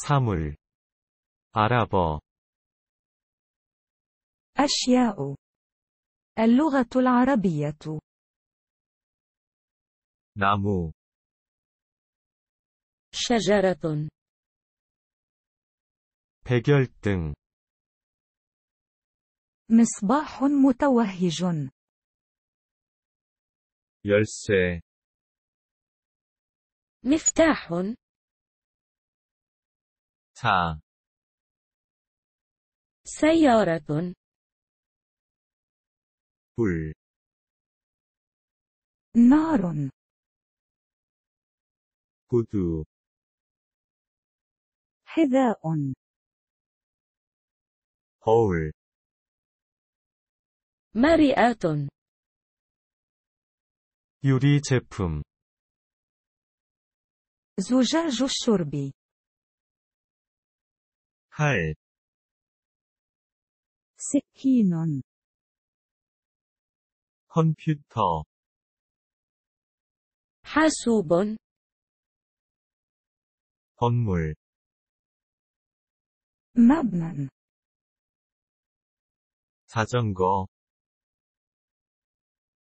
사물 아랍어 أشياء اللغة العربية 나무 شجرة 백열등 مصباح متوهج 열쇠 مفتاح 차 سيارة بل نار قدو حذاء قول مرئة 유리 제품 زجاج الشرب 할 스키는 컴퓨터 하수본 건물 مبنى 자전거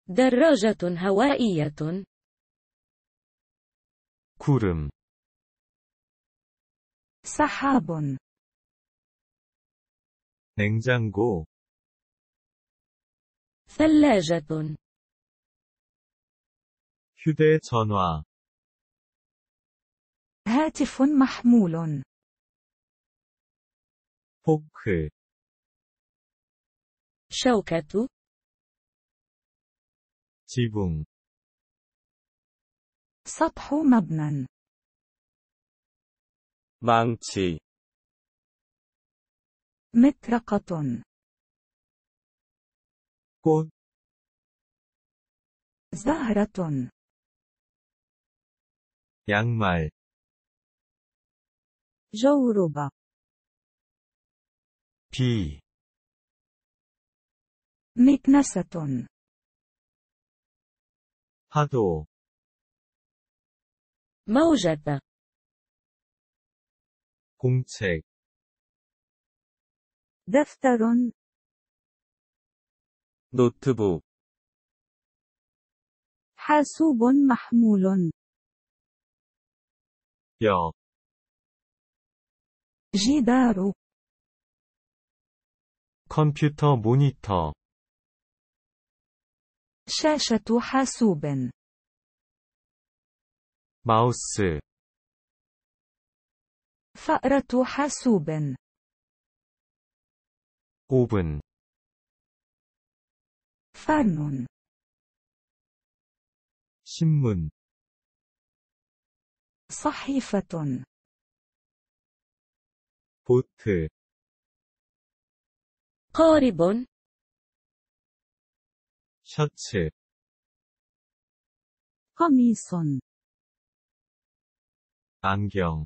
دراجة هوائية 구름 سحاب 냉장고 ثلاجة 휴대전화 هاتف محمول 포크 شوكة 지붕 سطح مبنى 망치 مطرقة كون زهرة يانمال جوربة بي مكنسة 파도 موجة 공책 دفتر نوتبوك حاسوب محمول يا جدار كمبيوتر مونيتر شاشة حاسوب ماوس فأرة حاسوب 5분 fannon 신문 صحيفة 보트 قارب 셔츠 قميص 안경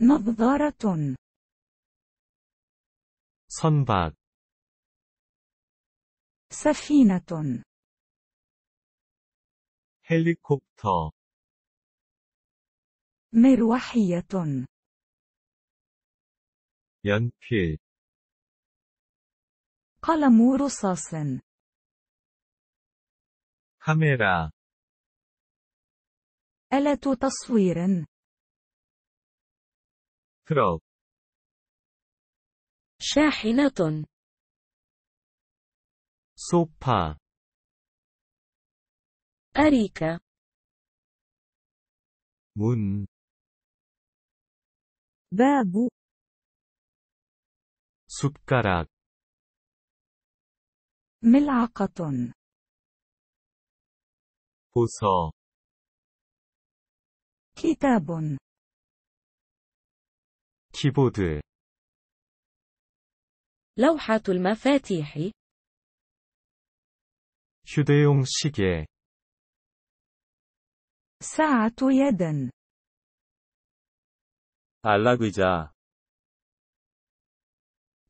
نظارة 선박 سفينة هليكوبتر مروحية 연필 قلم رصاص كاميرا آلة تصوير 트럭 شاحنة صوفا أريكة من باب سكرات ملعقة فصا كتاب كيبورد لوحة المفاتيح 휴대용 시계 ساعة يد 안락의자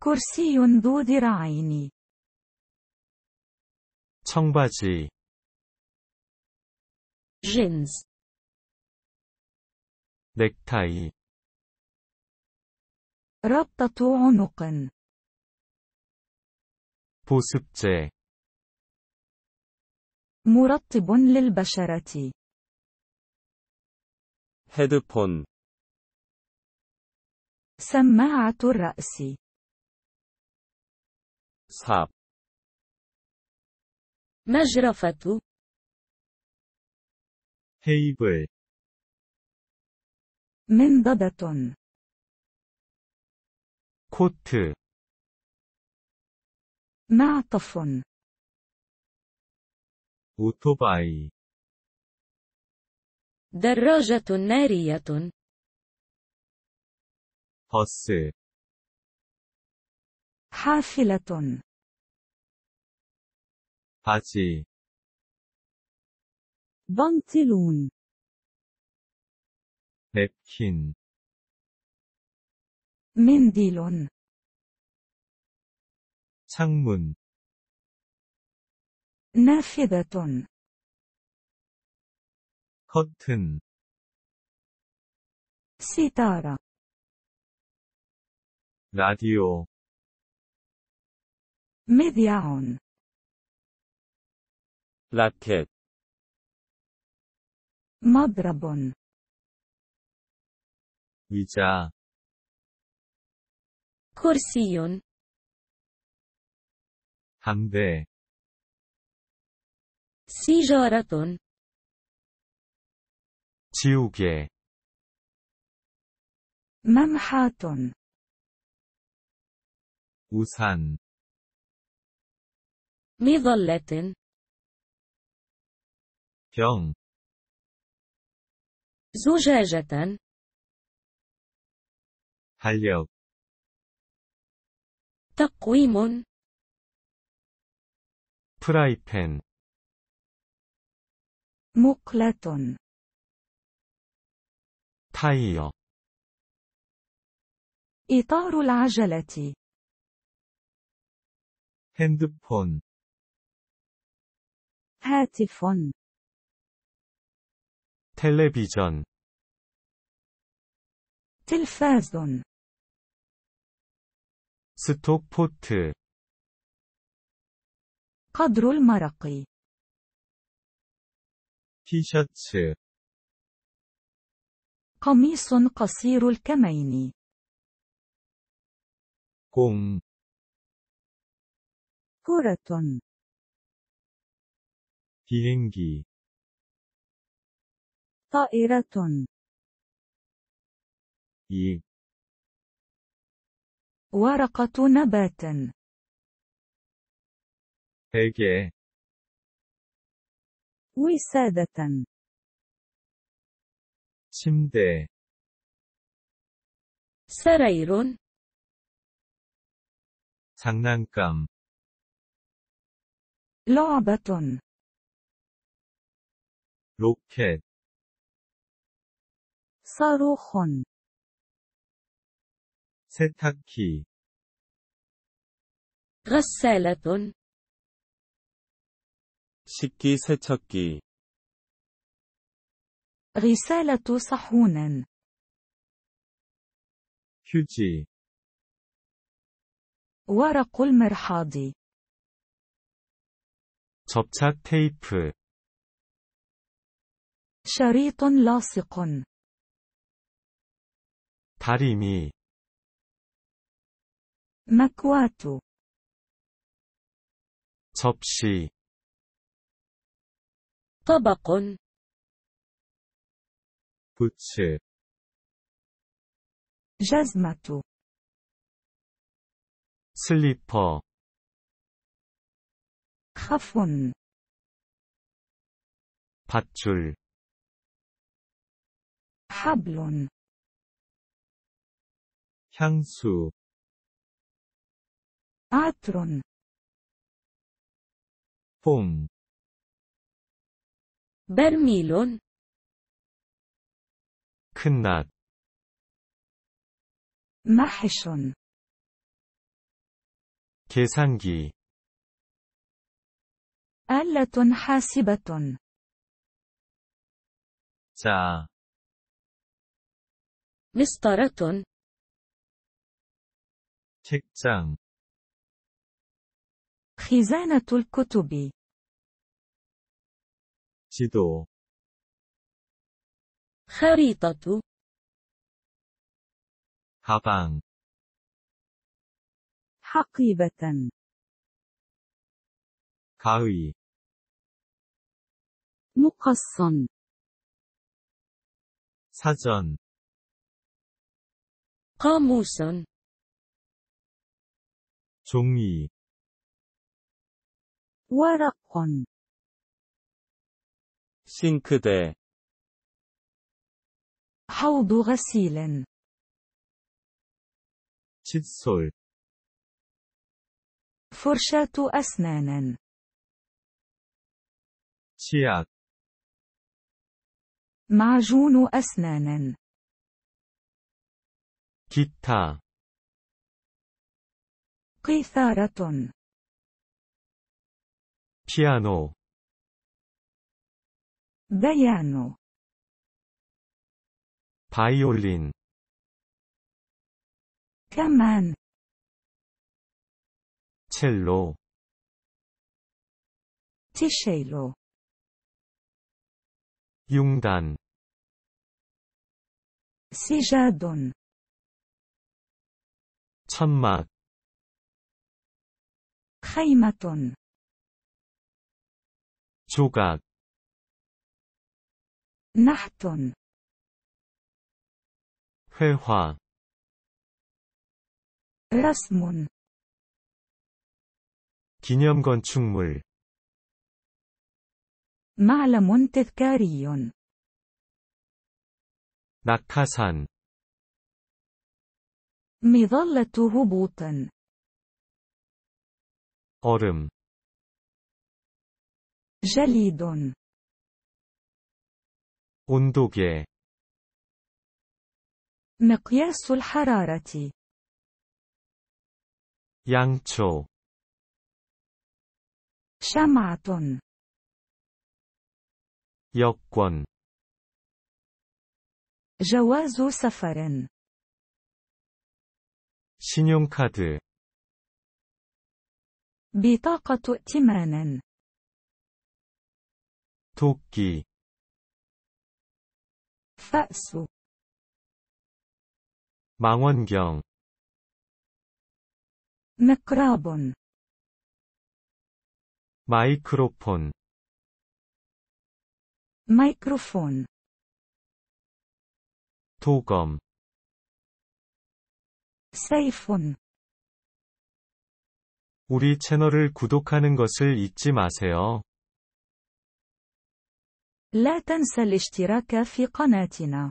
كرسي ذو ذراعين 청바지 جينز 넥타이 ربطة عنق 보습제 مرطب للبشرة 헤드폰 سماعة الرأس 삽 مجرفة 테이블 منضدة 코트 معطف أوتوباي دراجة نارية 버스 حافلة باتي بنطلون 냅킨 منديل 창문 나피다톤 커튼 시타라 라디오 메디아온 라켓 마 ض 라본 의자 كرسي حمداء سيجارة 지우개 ممحاة 우산 مظلة 병 زجاجة 달력 تقويم 프라이팬 مقلة 타이어 إطار العجلة 핸드폰 هاتف 텔레비전 تلفاز 스톡포트 قدر المرق 티셔츠 قميص قصير الكمين كوم كرة بيهنجي طائرة 이 ورقة نبات هيك وسادة إيه؟ 침대 سرير 장난감 لعبة 로켓 صاروخ 세탁기 غسالة 식기 세척기 غسالة صحون 휴지 ورق المرحاض 접착 테이프 شريط لاصق 다리미 مكواة 접시 طبق 부채 جزمة 슬리퍼 خف 밧줄 حبل 향수 عطر 봄 برميل 큰낫 محش 계산기 آلة حاسبة ساعة مسطرة 책장 خزانة الكتب 지도 خريطة 가방 حقيبة 가의 مقص 사전 قاموس 종이 ورق 싱크대 حوض غسيل 칫솔 فرشاة أسنان 치약 معجون أسنان 기타 قيثارة 피아노 баяно 바이올린 가만 첼로 티쉐로 융단 시자돈 천막 카이마톤 조각 نحت 회화 رسم 기념 건축물 معلم تذكاري 낙하산 مظلة هبوط 얼음 جليد 온도계 مقياس الحرارة 양초 شمعة 여권 جواز سفر 신용카드 بطاقة ائتمان 도끼 ف أ 망원경 م ق ر ا 마이크로폰 م ا ي ك ر 도검 سيف 우리 채널을 구독하는 것을 잊지 마세요. لا تنسى الاشتراك في قناتنا